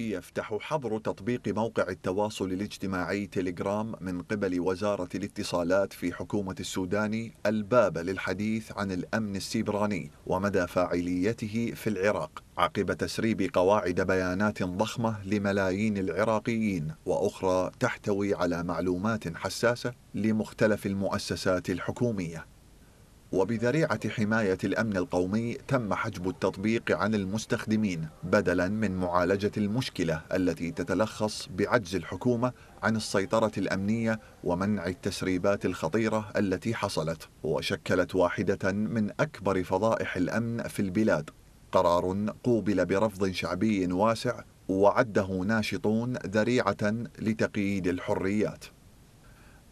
يفتح حظر تطبيق موقع التواصل الاجتماعي تيليجرام من قبل وزارة الاتصالات في حكومة السودان الباب للحديث عن الأمن السيبراني ومدى فاعليته في العراق عقب تسريب قواعد بيانات ضخمة لملايين العراقيين وأخرى تحتوي على معلومات حساسة لمختلف المؤسسات الحكومية وبذريعة حماية الأمن القومي تم حجب التطبيق عن المستخدمين بدلا من معالجة المشكلة التي تتلخص بعجز الحكومة عن السيطرة الأمنية ومنع التسريبات الخطيرة التي حصلت وشكلت واحدة من أكبر فضائح الأمن في البلاد قرار قوبل برفض شعبي واسع وعده ناشطون ذريعة لتقييد الحريات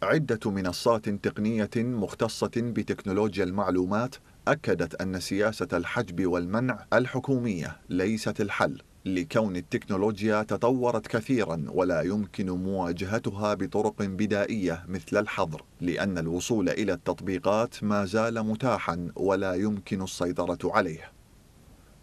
عدة منصات تقنية مختصة بتكنولوجيا المعلومات أكدت أن سياسة الحجب والمنع الحكومية ليست الحل لكون التكنولوجيا تطورت كثيرا ولا يمكن مواجهتها بطرق بدائيه مثل الحظر لان الوصول الى التطبيقات ما زال متاحا ولا يمكن السيطره عليه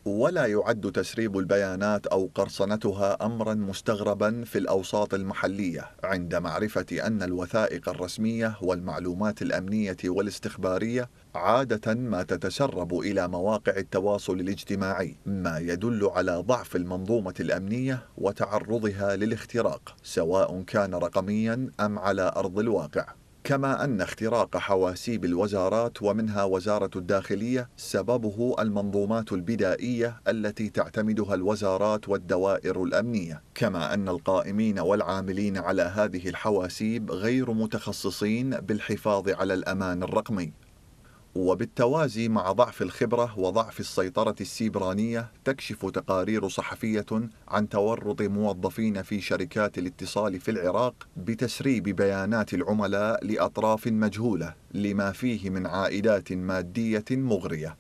ولا يعد تسريب البيانات او قرصنتها امرا مستغربا في الاوساط المحليه عند معرفه ان الوثائق الرسميه والمعلومات الامنيه والاستخباريه عاده ما تتسرب الى مواقع التواصل الاجتماعي ما يدل على ضعف المنظومه الامنيه وتعرضها للاختراق سواء كان رقميا ام على ارض الواقع كما أن اختراق حواسيب الوزارات ومنها وزارة الداخلية سببه المنظومات البدائية التي تعتمدها الوزارات والدوائر الأمنية كما أن القائمين والعاملين على هذه الحواسيب غير متخصصين بالحفاظ على الأمان الرقمي وبالتوازي مع ضعف الخبرة وضعف السيطرة السيبرانية تكشف تقارير صحفية عن تورط موظفين في شركات الاتصال في العراق بتسريب بيانات العملاء لأطراف مجهولة لما فيه من عائدات مادية مغرية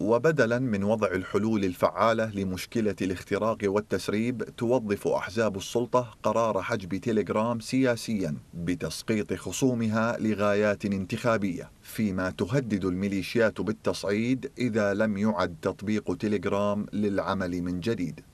وبدلا من وضع الحلول الفعاله لمشكله الاختراق والتسريب توظف احزاب السلطه قرار حجب تيليجرام سياسيا بتسقيط خصومها لغايات انتخابيه فيما تهدد الميليشيات بالتصعيد اذا لم يعد تطبيق تيليجرام للعمل من جديد